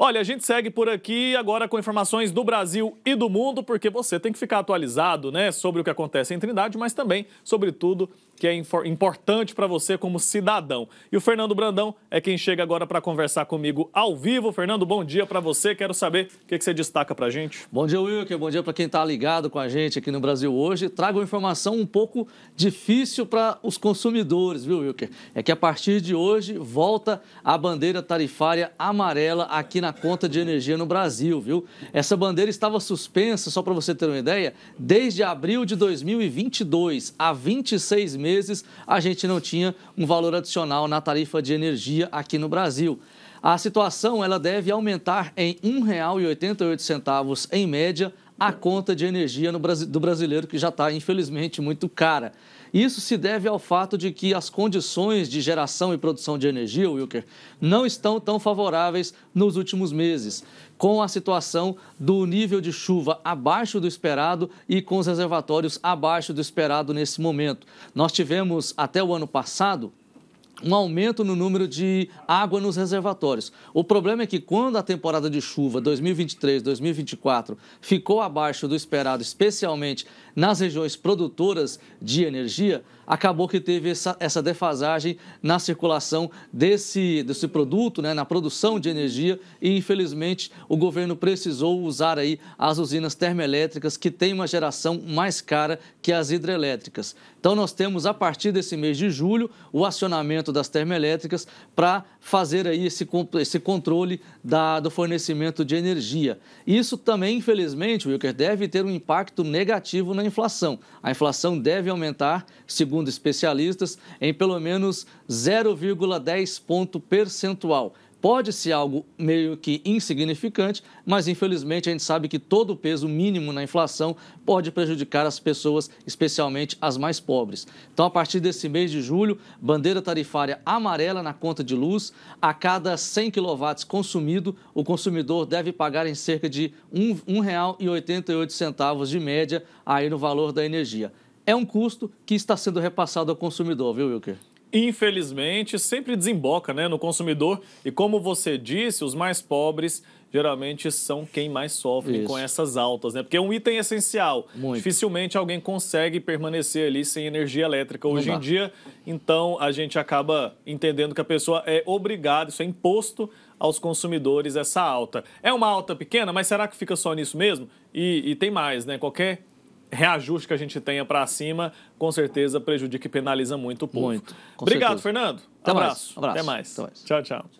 Olha, a gente segue por aqui agora com informações do Brasil e do mundo, porque você tem que ficar atualizado, né, sobre o que acontece em Trindade, mas também, sobretudo, que é importante para você como cidadão. E o Fernando Brandão é quem chega agora para conversar comigo ao vivo. Fernando, bom dia para você. Quero saber o que, que você destaca para a gente. Bom dia, Wilker. Bom dia para quem está ligado com a gente aqui no Brasil hoje. Trago informação um pouco difícil para os consumidores, viu, Wilker? É que a partir de hoje volta a bandeira tarifária amarela aqui na na conta de energia no Brasil, viu? Essa bandeira estava suspensa, só para você ter uma ideia, desde abril de 2022. Há 26 meses a gente não tinha um valor adicional na tarifa de energia aqui no Brasil. A situação ela deve aumentar em R$ 1,88 em média a conta de energia do brasileiro, que já está, infelizmente, muito cara. Isso se deve ao fato de que as condições de geração e produção de energia, Wilker, não estão tão favoráveis nos últimos meses, com a situação do nível de chuva abaixo do esperado e com os reservatórios abaixo do esperado nesse momento. Nós tivemos até o ano passado um aumento no número de água nos reservatórios. O problema é que quando a temporada de chuva 2023-2024 ficou abaixo do esperado, especialmente nas regiões produtoras de energia, acabou que teve essa, essa defasagem na circulação desse, desse produto, né, na produção de energia e infelizmente o governo precisou usar aí as usinas termoelétricas que têm uma geração mais cara que as hidrelétricas. Então nós temos a partir desse mês de julho o acionamento das termoelétricas para fazer aí esse, esse controle da, do fornecimento de energia. Isso também, infelizmente, Wilker, deve ter um impacto negativo na inflação. A inflação deve aumentar, segundo especialistas, em pelo menos 0,10 ponto percentual. Pode ser algo meio que insignificante, mas infelizmente a gente sabe que todo o peso mínimo na inflação pode prejudicar as pessoas, especialmente as mais pobres. Então, a partir desse mês de julho, bandeira tarifária amarela na conta de luz, a cada 100 kW consumido, o consumidor deve pagar em cerca de R$ 1,88 de média aí no valor da energia. É um custo que está sendo repassado ao consumidor, viu, Wilker? infelizmente, sempre desemboca né, no consumidor. E como você disse, os mais pobres geralmente são quem mais sofre com essas altas, né? Porque é um item essencial. Muito. Dificilmente alguém consegue permanecer ali sem energia elétrica Não hoje dá. em dia. Então, a gente acaba entendendo que a pessoa é obrigada, isso é imposto aos consumidores essa alta. É uma alta pequena, mas será que fica só nisso mesmo? E, e tem mais, né? Qualquer reajuste que a gente tenha para cima, com certeza prejudica e penaliza muito o povo. Muito, Obrigado, certeza. Fernando. Até abraço. abraço. Até mais. Até mais. Tchau, tchau.